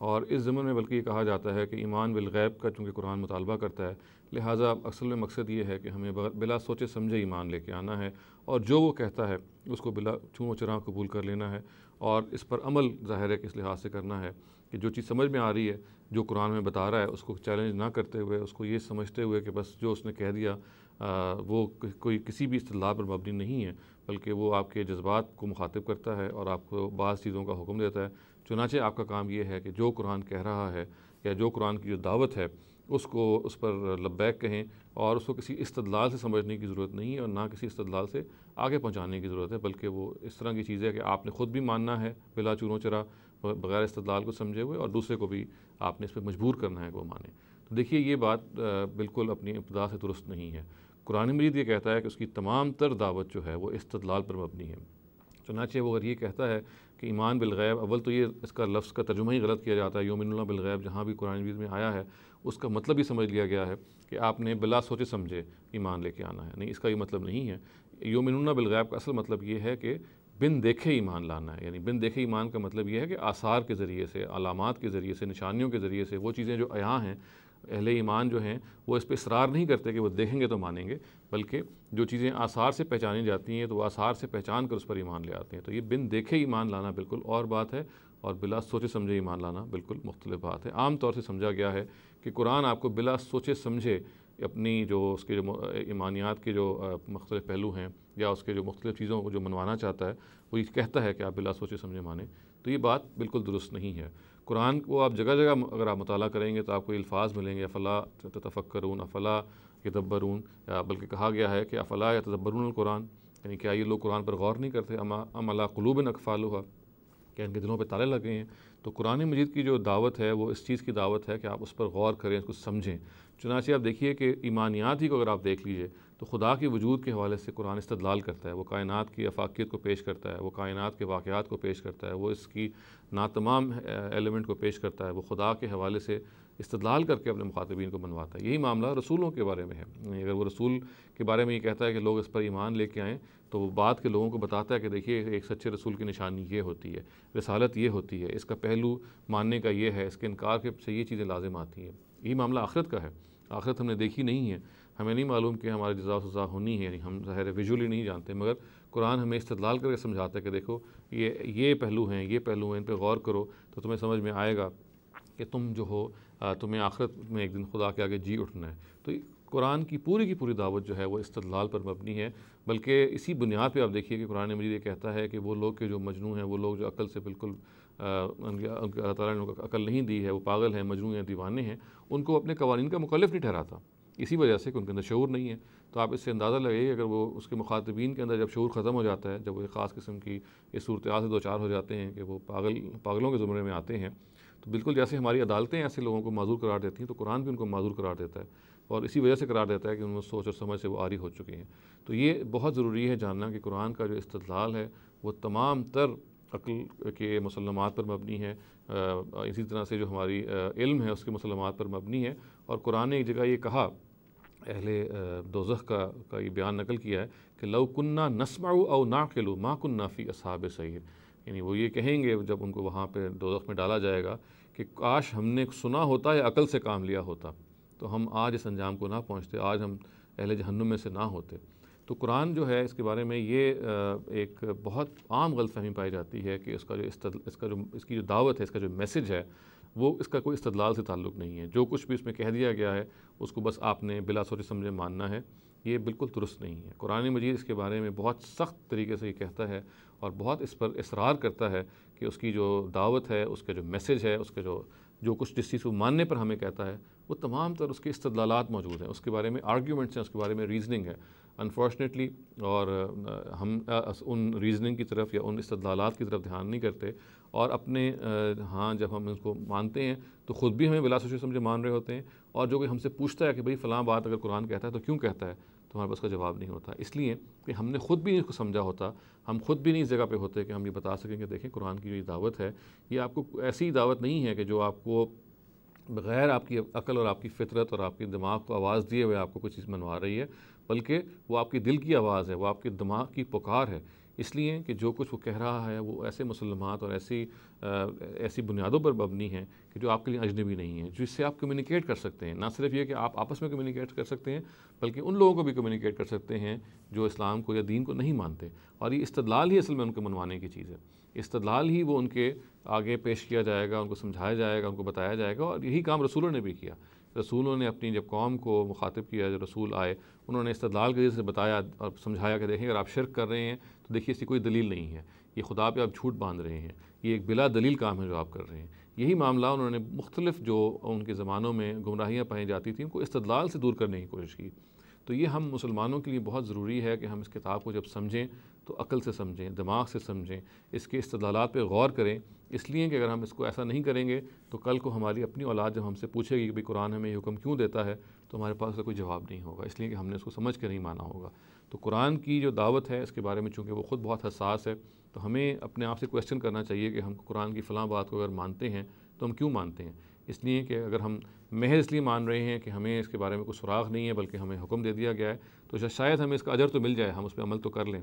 और इस ज़मन में बल्कि ये कहा जाता है कि ईमान बिलगैब का चूँकि कुरान मुतालबा करता है लिहाजा असल में मकसद ये है कि हमें बिला सोचे समझे ईमान लेके आना है और जो वो कहता है उसको बिला चूँ चरा कबूल कर लेना है और इस पर अमल ज़ाहिर है कि इस लिहाज से करना है कि जो चीज़ समझ में आ रही है जो कुरान में बता रहा है उसको चैलेंज ना करते हुए उसको ये समझते हुए कि बस जो उसने कह दिया आ, वो कोई किसी भी असलाह पर मबनी नहीं है बल्कि वो आपके जज्बात को मुखातिब करता है और आपको बाज़ चीज़ों का हुक्म देता है चुनाचे आपका काम ये है कि जो कुरान कह रहा है या जो कुरान की जो दावत है उसको उस पर लब्बैक कहें और उसको किसी इस्तदलाल से समझने की ज़रूरत नहीं है और ना किसी इस्तदलाल से आगे पहुंचाने की ज़रूरत है बल्कि वो इस तरह की चीज़ है कि आपने ख़ुद भी मानना है बिला चूरों चरा बग़ैर इस्तदलाल को समझे हुए और दूसरे को भी आपने इस पर मजबूर करना है कि वो माने तो देखिए ये बात बिल्कुल अपनी इब्तदा से दुरुस्त नहीं है कुरान मजीद ये कहता है कि उसकी तमाम तर दावत जो है वो इस्तदलाल पर मबनी है चुनाचे वो अगर ये कहता है कि ईमान बिलगैब अव्वल तो ये इसका लफ्ज़ का तर्जुमा ही गलत किया जाता है योमिन बिलगैब जहाँ भी कुरान मजीद में आया है उसका मतलब ही समझ लिया गया है कि आपने बिला सोचे समझे ईमान लेके आना है नहीं इसका ये मतलब नहीं है योमिन बिलगैब का असल मतलब ये है कि बिन देखे ईमान लाना है यानी बिन देखे ईमान का मतलब यह है कि आसार के ज़रिए से अलामत के ज़रिए से निशानियों के ज़रिए से वो चीज़ें जो अया हैं अहले ईमान जो हैं वो इस पर इसरार नहीं करते कि वो देखेंगे तो मानेंगे बल्कि जो चीज़ें आसार से पहचानी जाती हैं तो वो आसार से पहचान कर उस पर ईमान ले आते हैं तो ये बिन देखे ईमान लाना बिल्कुल और बात है और बिला सोचे समझे ईमान लाना बिल्कुल मुख्तलिफ बात है आम तौर से समझा गया है कि कुरान आपको बिला सोचे समझे अपनी जो उसके जो ईमानियात के जो मुख्तलिफ पहलू हैं या उसके जो मुख्तलिफ चीज़ों को जो मनवाना चाहता है वो ये कहता है कि आप बिला सोचे समझे माने तो ये बात बिल्कुल दुरुस्त नहीं है कुरान को आप जगह जगह अगर आप मुताला करेंगे तो आपको अल्फाज मिलेंगे अफला तफक्रून अफला या बल्कि कहा गया है कि अफला या तदब्बरून कुरान यानी क्या ये लोग कुरान पर गौर नहीं करते अमा अमला कलूब नकफ़ालुहा कि इनके दिलों पर ताले लग गए हैं तो कुरान मजीद की जो दावत है वो इस चीज़ की दावत है कि आप उस पर गौर करें उसको समझें चुनाच आप देखिए कि ईमानियात ही को अगर आप देख लीजिए तो खुदा के वजूद के हवाले से कुरान इस्तलाल करता है वो कायनात की अफाकियत को पेश करता है वो कायनात के वाक़ात को पेश करता है वो इसकी ना तमाम एलिमेंट को पेश करता है वो खुदा के हवाले से इस्तलाल करके अपने मुखातबीन को मनवाता है यही मामला रसूलों के बारे में है अगर वो रसूल के बारे में ये कहता है कि लोग इस पर ईमान लेके आएँ तो वो बाद के लोगों को बताता है कि देखिए एक सच्चे रसूल की निशानी ये होती है रसालत ये होती है इसका पहलू मानने का ये है इसके इनकार के से ये चीज़ें लाजिम आती हैं यही मामला आखिरत का है आखिरत हमने देखी नहीं है हमें नहीं मालूम कि हमारी जजा सज़ा होनी है यानी हम ज़ाहिर विजुअली नहीं जानते मगर कुरान हमें इस्तलाल करके समझाता है कि देखो ये ये पहलू हैं ये पहलू हैं इन पर गौर करो तो तुम्हें समझ में आएगा कि तुम जो हो तुम्हें आखिरत में एक दिन खुदा के आगे जी उठना है तो कुरान की पूरी की पूरी दावत जो है वो इस्तलाल पर मबनी है बल्कि इसी बुनियाद पे आप देखिए कि कुरान मजीद ये कहता है कि वो लोग के जो मजनू हैं वो लोग जो अकल से बिल्कुल अल्लाह ताला ने उनको अकल नहीं दी है वो पागल हैं मजनू हैं दीवाने हैं उनको अपने कवानीन का मुखलफ नहीं ठहराता इसी वजह से कि उनके अंदर शूर नहीं है तो आप इससे अंदाज़ा लगेगा अगर वो उसके मुखातबीन के अंदर जब शूर ख़त्म हो जाता है जब वो एक ख़ास किस्म की इस सूरत से दो चार हो जाते हैं कि वो पागल पागलों के ज़ुमरे में आते हैं तो बिल्कुल जैसे हमारी अदालतें ऐसे लोगों को माजूर करार देती हैं तो कुरान भी उनको माजूर करार देता है और इसी वजह से करार देता है कि उनमें सोच और समझ से वो आरी हो चुकी हैं तो ये बहुत ज़रूरी है जानना कि कुरान का जो इस्तलाल है वो तमाम तर अक्ल के मुसलमात पर मबनी है इसी तरह से जो हमारी इल्म है उसके मुसलमात पर मबनी है और कुरान ने एक जगह ये कहा अहले दोजह का का ये बयान नकल किया है कि लव कन्ना नसमा ना खेलो माँ कन्ना फ़ी असहाब सही यानी वो ये कहेंगे जब उनको वहाँ पर दो में डाला जाएगा कि काश हमने सुना होता या अकल से काम लिया होता तो हम आज इस अंजाम को ना पहुँचते आज हम अहल जहन्नुम में से ना होते तो कुरान जो है इसके बारे में ये एक बहुत आम गलतफहमी पाई जाती है कि इसका जो इसका जो इसकी जो दावत है इसका जो मैसेज है वो इसका कोई इस्तलाल से ताल्लुक़ नहीं है जो कुछ भी इसमें कह दिया गया है उसको बस आपने बिला सोच समझे मानना है ये बिल्कुल दुरुस्त नहीं है कुरान मजीद इसके बारे में बहुत सख्त तरीके से ये कहता है और बहुत इस पर इसरार करता है कि उसकी जो दावत है उसका जो मैसेज है उसका जो जो कुछ जिस चीज़ को मानने पर हमें कहता है वो तमाम तर उसके इस्तलात मौजूद हैं उसके बारे में आर्ग्यूमेंट्स हैं उसके बारे में रीजनिंग है अनफॉर्चुनेटली और हम उन रीजनिंग की तरफ या उन इस्तलात की तरफ ध्यान नहीं करते और अपने हाँ जब हम उसको मानते हैं तो ख़ुद भी हमें बिला सोचे समझे मान रहे होते हैं और जो कोई हमसे पूछता है कि भाई फ़लाँ बात अगर कुरान कहता है तो क्यों कहता है तो हमारे पास का जवाब नहीं होता इसलिए कि हमने ख़ुद भी इसको समझा होता हम खुद भी नहीं इस जगह पे होते कि हम ये बता सकें कि देखें कुरान की जो ये दावत है ये आपको ऐसी दावत नहीं है कि जो आपको बग़ैर आपकी अकल और आपकी फितरत और आपके दिमाग को आवाज़ दिए हुए आपको कुछ चीज़ मनवा रही है बल्कि वो आपके दिल की आवाज़ है वो आपके दिमाग की पुकार है इसलिए कि जो कुछ वो कह रहा है वो ऐसे मुसलमान और ऐसी आ, ऐसी बुनियादों पर मबनी है कि जो आपके लिए अजनबी नहीं है जिससे आप कम्युनिकेट कर सकते हैं ना सिर्फ ये कि आप आपस में कम्युनिकेट कर सकते हैं बल्कि उन लोगों को भी कम्युनिकेट कर सकते हैं जो इस्लाम को या दीन को नहीं मानते और ये इस्तलाल ही असल में उनको मनवाने की चीज़ है इस्तलाल ही वो उनके आगे पेश किया जाएगा उनको समझाया जाएगा उनको बताया जाएगा और यही काम रसूलों ने भी किया रसूलों ने अपनी जब कौम को मुखातब किया जो रसूल आए उन्होंने इस्तलाल के जरिए बताया और समझाया कि देखें अगर आप शिरक कर रहे हैं तो देखिए इसकी कोई दलील नहीं है ये खुदा पे आप झूठ बांध रहे हैं ये एक बिला दलील काम है जो आप कर रहे हैं यही मामला उन्होंने मुख्तलिफ जो उनके ज़मानों में गुमराहियाँ पाई जाती थी उनको इस्तलाल से दूर करने की कोशिश की तो ये हम मुसलमानों के लिए बहुत ज़रूरी है कि हम इस किताब को जब समझें तो अकल से समझें दिमाग से समझें इसके इस्तलात पर गौर करें इसलिए कि अगर हम इसको ऐसा नहीं करेंगे तो कल को हमारी अपनी औलाद जब हमसे पूछेगी कि भाई कुरान हमें ये हुक्म क्यों देता है तो हमारे पास उसका कोई जवाब नहीं होगा इसलिए कि हमने उसको समझ कर नहीं माना होगा तो कुरान की जो दावत है इसके बारे में चूँकि वो ख़ुद बहुत हसास है तो हमें अपने आप से क्वेश्चन करना चाहिए कि हम कुरान की फ़लाँ बात को अगर मानते हैं तो हम क्यों मानते हैं इसलिए कि अगर हम महज इसलिए मान रहे हैं कि हमें इसके बारे में कोई सुराग नहीं है बल्कि हमें हुक्म दे दिया गया है तो शायद हमें इसका अजर तो मिल जाए हम उस पर अमल तो कर लें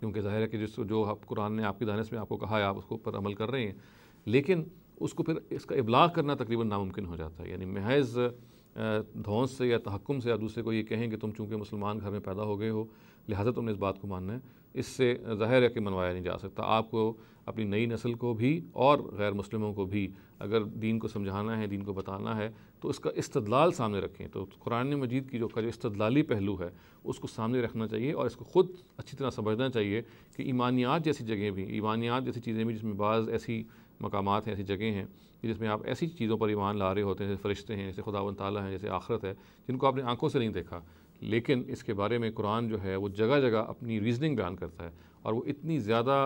क्योंकि जाहिर है कि जिस जो आप कुरान ने आपकी दानस में आपको कहा है आप उसको ऊपर अमल कर रहे हैं लेकिन उसको फिर इसका इबलाग करना तकरीबन नामुमकिन हो जाता है यानी महज धौस से या तहकुम से या दूसरे को ये कहें कि तुम चूँकि मुसलमान घर में पैदा हो गए हो लिहाजा तुमने इस बात को मानना है इससे ज़ाहिर है कि मनवाया नहीं जा सकता आपको अपनी नई नस्ल को भी और गैर मुस्लिमों को भी अगर दीन को समझाना है दीन को बताना है तो इसका इस्तदलाल सामने रखें तो कुरान मजीद की जो का जो इस्तदलाली पहलू है उसको सामने रखना चाहिए और इसको ख़ुद अच्छी तरह समझना चाहिए कि ईमानियात जैसी जगह भी ईमानियात जैसी चीज़ें भी जिसमें बाज़ ऐसी मकाम हैं ऐसी जगह हैं जिसमें आप ऐसी चीज़ों पर ईमान ला रहे होते हैं जैसे फरिश्ते हैं जैसे खुदा वाली हैं जैसे आखरत है जिनको आपने आँखों से नहीं देखा लेकिन इसके बारे में कुरान जो है वो जगह जगह अपनी रीजनिंग बयान करता है और वो इतनी ज़्यादा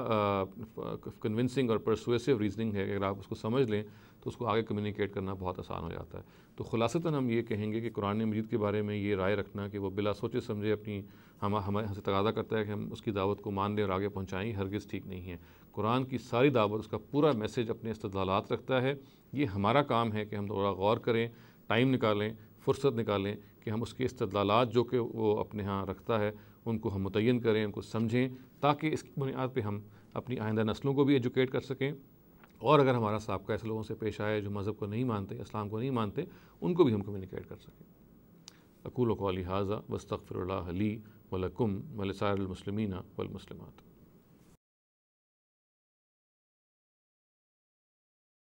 कन्विंसिंग और परसुएसिव रीजनिंग है अगर आप उसको समझ लें तो उसको आगे कम्युनिकेट करना बहुत आसान हो जाता है तो खुलासता हम ये कहेंगे कि कुरान मजीद के बारे में ये राय रखना कि वह बिला सोचे समझे अपनी हम हमारे हमसे तकादा करता है कि हम उसकी दावत को मान लें और आगे पहुँचाएँ हरगज़ ठीक नहीं है कुरान की सारी दावत उसका पूरा मैसेज अपने इस्तलात रखता है ये हमारा काम है कि हम थोड़ा गौर करें टाइम निकालें फुर्सत निकालें कि हम उसके इस्तलात जो कि वो अपने यहाँ रखता है उनको हम मुतन करें उनको समझें ताकि इसकी बुनियाद पर हम अपनी आइंदा नस्लों को भी एजुकेट कर सकें और अगर हमारा सबका ऐसे लोगों से पेश आए जो मज़हब को नहीं मानते इस्लाम को नहीं मानते उनको भी हम कम्युनिकेट कर सकें अकूल कौली हाजा वस्तफ़रली वलकुम वलसारमसलमिन वलमसलमत